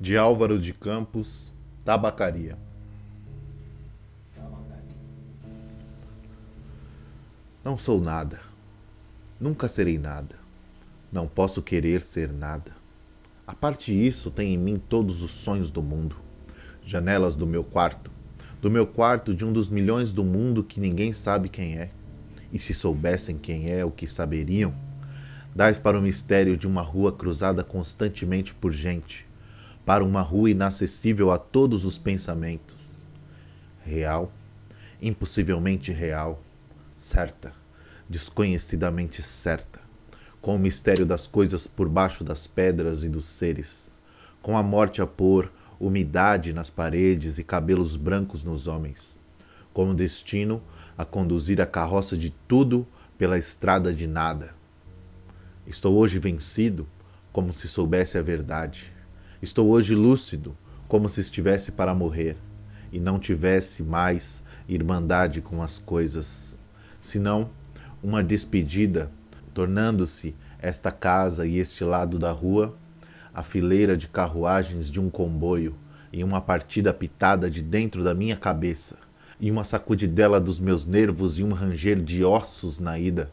de Álvaro de Campos, Tabacaria. Não sou nada, nunca serei nada, não posso querer ser nada. A parte isso tem em mim todos os sonhos do mundo, janelas do meu quarto, do meu quarto de um dos milhões do mundo que ninguém sabe quem é. E se soubessem quem é, o que saberiam? Dais para o mistério de uma rua cruzada constantemente por gente, para uma rua inacessível a todos os pensamentos. Real, impossivelmente real, certa, desconhecidamente certa, com o mistério das coisas por baixo das pedras e dos seres, com a morte a pôr, umidade nas paredes e cabelos brancos nos homens, com o destino a conduzir a carroça de tudo pela estrada de nada. Estou hoje vencido, como se soubesse a verdade Estou hoje lúcido, como se estivesse para morrer e não tivesse mais irmandade com as coisas, senão uma despedida, tornando-se esta casa e este lado da rua a fileira de carruagens de um comboio e uma partida pitada de dentro da minha cabeça e uma sacudidela dos meus nervos e um ranger de ossos na ida.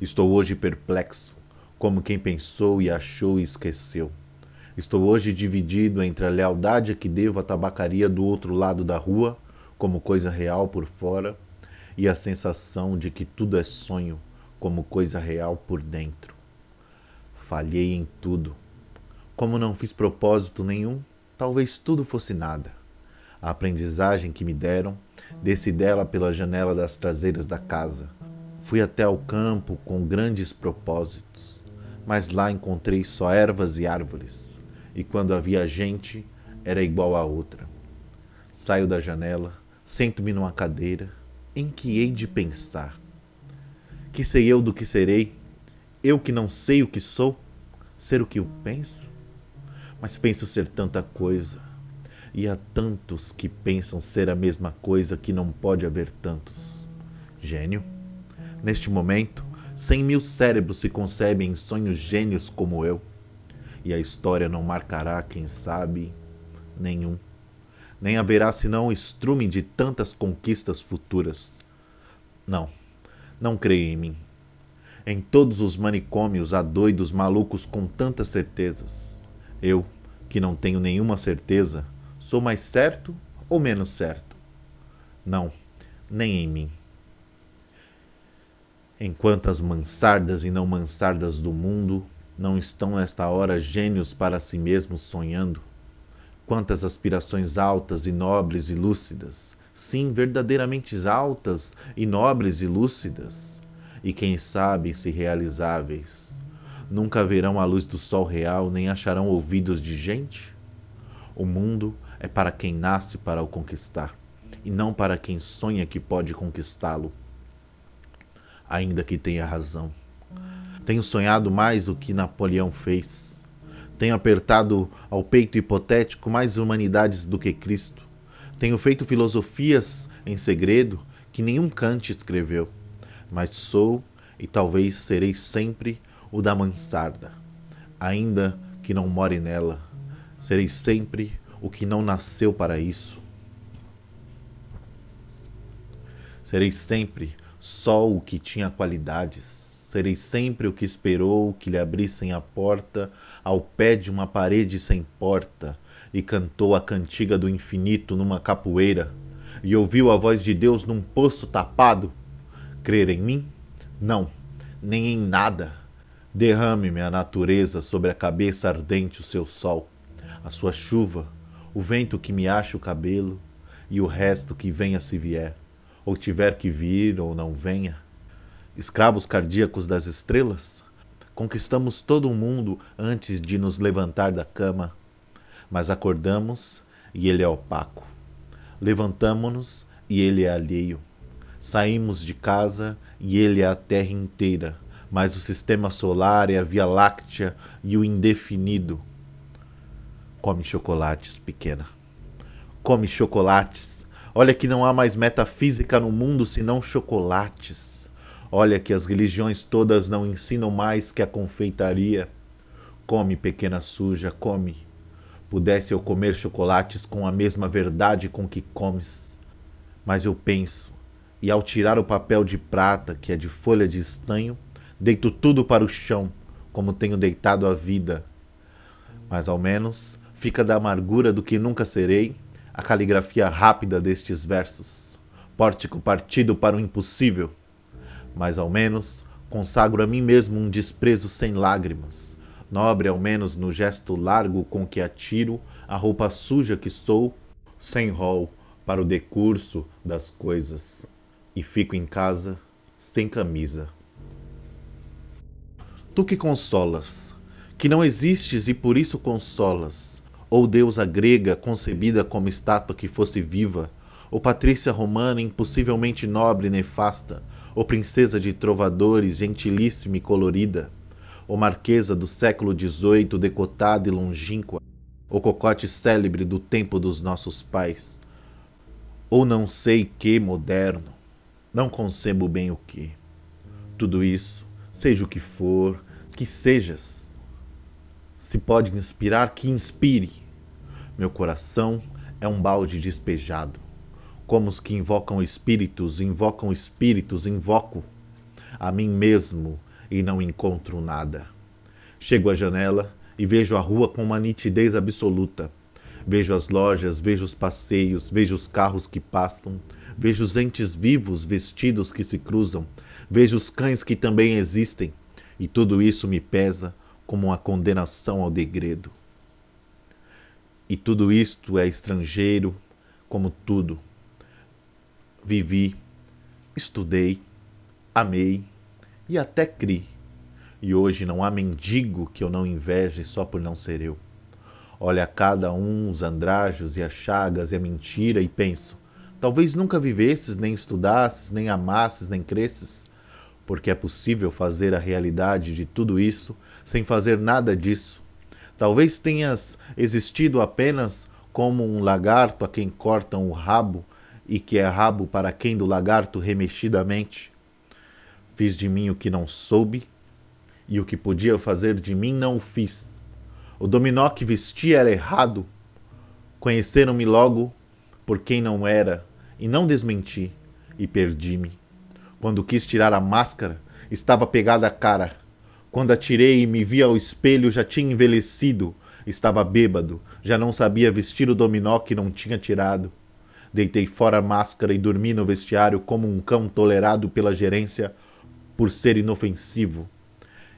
Estou hoje perplexo, como quem pensou e achou e esqueceu. Estou hoje dividido entre a lealdade que devo à tabacaria do outro lado da rua, como coisa real por fora, e a sensação de que tudo é sonho, como coisa real por dentro. Falhei em tudo. Como não fiz propósito nenhum, talvez tudo fosse nada. A aprendizagem que me deram, desci dela pela janela das traseiras da casa. Fui até ao campo com grandes propósitos, mas lá encontrei só ervas e árvores, e quando havia gente, era igual a outra. Saio da janela, sento-me numa cadeira, em que hei de pensar? Que sei eu do que serei? Eu que não sei o que sou? Ser o que eu penso? Mas penso ser tanta coisa. E há tantos que pensam ser a mesma coisa que não pode haver tantos. Gênio? Neste momento, cem mil cérebros se concebem em sonhos gênios como eu e a história não marcará, quem sabe, nenhum. Nem haverá senão um estrume de tantas conquistas futuras. Não, não creio em mim. Em todos os manicômios há doidos malucos com tantas certezas. Eu, que não tenho nenhuma certeza, sou mais certo ou menos certo? Não, nem em mim. Enquanto as mansardas e não mansardas do mundo não estão nesta hora gênios para si mesmos sonhando? Quantas aspirações altas e nobres e lúcidas! Sim, verdadeiramente altas e nobres e lúcidas! E quem sabe se realizáveis? Nunca verão a luz do sol real, nem acharão ouvidos de gente? O mundo é para quem nasce para o conquistar, e não para quem sonha que pode conquistá-lo, ainda que tenha razão. Tenho sonhado mais o que Napoleão fez. Tenho apertado ao peito hipotético mais humanidades do que Cristo. Tenho feito filosofias em segredo que nenhum Kant escreveu. Mas sou e talvez serei sempre o da mansarda, ainda que não more nela. Serei sempre o que não nasceu para isso. Serei sempre só o que tinha qualidades Serei sempre o que esperou que lhe abrissem a porta ao pé de uma parede sem porta, e cantou a cantiga do infinito numa capoeira, e ouviu a voz de Deus num poço tapado. Crer em mim? Não, nem em nada. Derrame-me a natureza sobre a cabeça ardente o seu sol, a sua chuva, o vento que me acha o cabelo, e o resto que venha se vier, ou tiver que vir ou não venha escravos cardíacos das estrelas? Conquistamos todo o mundo antes de nos levantar da cama, mas acordamos e ele é opaco. Levantamo-nos e ele é alheio. Saímos de casa e ele é a Terra inteira, mas o sistema solar é a Via Láctea e o indefinido. Come chocolates, pequena. Come chocolates. Olha que não há mais metafísica no mundo senão chocolates. Olha que as religiões todas não ensinam mais que a confeitaria. Come, pequena suja, come. Pudesse eu comer chocolates com a mesma verdade com que comes. Mas eu penso, e ao tirar o papel de prata, que é de folha de estanho, deito tudo para o chão, como tenho deitado a vida. Mas ao menos fica da amargura do que nunca serei a caligrafia rápida destes versos. Pórtico partido para o impossível mas ao menos consagro a mim mesmo um desprezo sem lágrimas, nobre ao menos no gesto largo com que atiro a roupa suja que sou, sem rol para o decurso das coisas, e fico em casa sem camisa. Tu que consolas, que não existes e por isso consolas, ou deusa grega concebida como estátua que fosse viva, ou patrícia romana impossivelmente nobre e nefasta, Ô princesa de trovadores, gentilíssima e colorida, ô marquesa do século XVIII, decotada e longínqua, ô cocote célebre do tempo dos nossos pais, ou não sei que moderno, não concebo bem o que. Tudo isso, seja o que for, que sejas, se pode inspirar, que inspire. Meu coração é um balde despejado como os que invocam espíritos, invocam espíritos, invoco a mim mesmo e não encontro nada. Chego à janela e vejo a rua com uma nitidez absoluta. Vejo as lojas, vejo os passeios, vejo os carros que passam, vejo os entes vivos vestidos que se cruzam, vejo os cães que também existem, e tudo isso me pesa como uma condenação ao degredo. E tudo isto é estrangeiro, como tudo vivi, estudei, amei e até criei. E hoje não há mendigo que eu não inveje só por não ser eu. Olho a cada um os andrajos e as chagas e a mentira e penso: talvez nunca vivesses, nem estudasses, nem amasses, nem cresces, porque é possível fazer a realidade de tudo isso sem fazer nada disso. Talvez tenhas existido apenas como um lagarto a quem cortam o rabo e que é rabo para quem do lagarto remexidamente. Fiz de mim o que não soube, e o que podia fazer de mim não o fiz. O dominó que vestia era errado. Conheceram-me logo por quem não era, e não desmenti, e perdi-me. Quando quis tirar a máscara, estava pegada a cara. Quando atirei e me vi ao espelho, já tinha envelhecido, estava bêbado, já não sabia vestir o dominó que não tinha tirado. Deitei fora a máscara e dormi no vestiário como um cão tolerado pela gerência por ser inofensivo.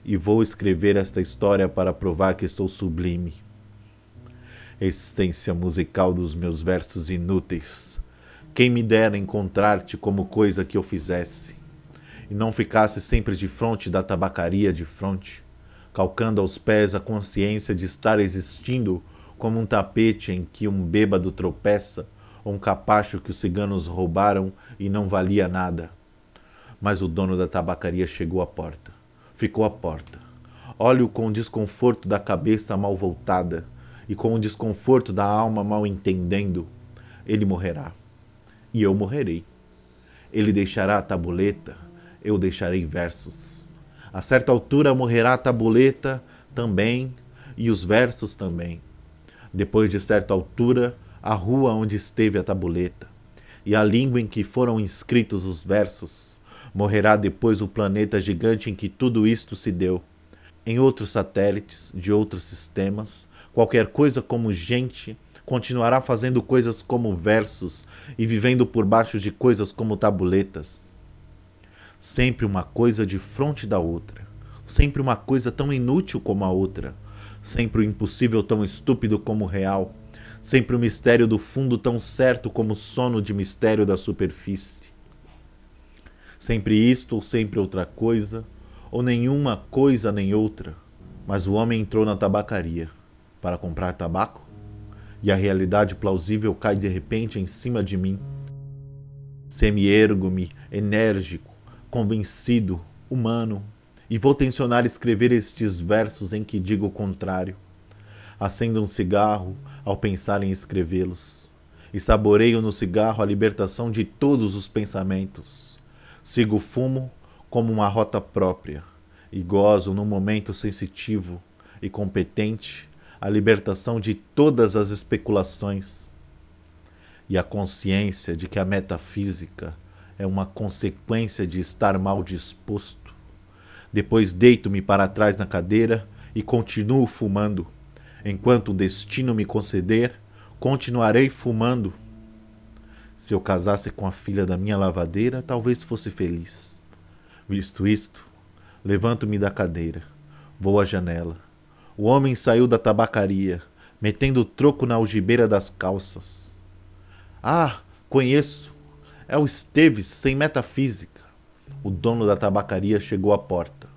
E vou escrever esta história para provar que sou sublime. Existência musical dos meus versos inúteis. Quem me dera encontrar-te como coisa que eu fizesse, e não ficasse sempre de frente da tabacaria de frente, calcando aos pés a consciência de estar existindo como um tapete em que um bêbado tropeça ou um capacho que os ciganos roubaram e não valia nada. Mas o dono da tabacaria chegou à porta. Ficou à porta. Olho com o desconforto da cabeça mal voltada e com o desconforto da alma mal entendendo. Ele morrerá. E eu morrerei. Ele deixará a tabuleta, eu deixarei versos. A certa altura morrerá a tabuleta também e os versos também. Depois de certa altura, a rua onde esteve a tabuleta, e a língua em que foram inscritos os versos. Morrerá depois o planeta gigante em que tudo isto se deu. Em outros satélites, de outros sistemas, qualquer coisa como gente continuará fazendo coisas como versos e vivendo por baixo de coisas como tabuletas. Sempre uma coisa de frente da outra, sempre uma coisa tão inútil como a outra, sempre o impossível tão estúpido como o real sempre o mistério do fundo tão certo como o sono de mistério da superfície. Sempre isto ou sempre outra coisa, ou nenhuma coisa nem outra. Mas o homem entrou na tabacaria para comprar tabaco, e a realidade plausível cai de repente em cima de mim. Semi-ergo-me, enérgico, convencido, humano, e vou tensionar escrever estes versos em que digo o contrário acendo um cigarro ao pensar em escrevê-los, e saboreio no cigarro a libertação de todos os pensamentos. Sigo o fumo como uma rota própria, e gozo num momento sensitivo e competente a libertação de todas as especulações e a consciência de que a metafísica é uma consequência de estar mal disposto. Depois deito-me para trás na cadeira e continuo fumando. Enquanto o destino me conceder, continuarei fumando. Se eu casasse com a filha da minha lavadeira, talvez fosse feliz. Visto isto, levanto-me da cadeira, vou à janela. O homem saiu da tabacaria, metendo o troco na algibeira das calças. Ah, conheço! É o Esteves, sem metafísica. O dono da tabacaria chegou à porta.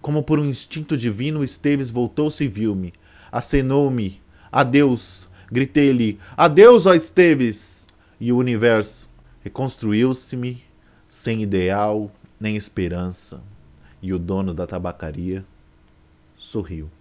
Como por um instinto divino, Esteves voltou-se e viu-me, acenou-me. Adeus, gritei-lhe. Adeus, ó Esteves! E o universo reconstruiu-se-me sem ideal nem esperança. E o dono da tabacaria sorriu.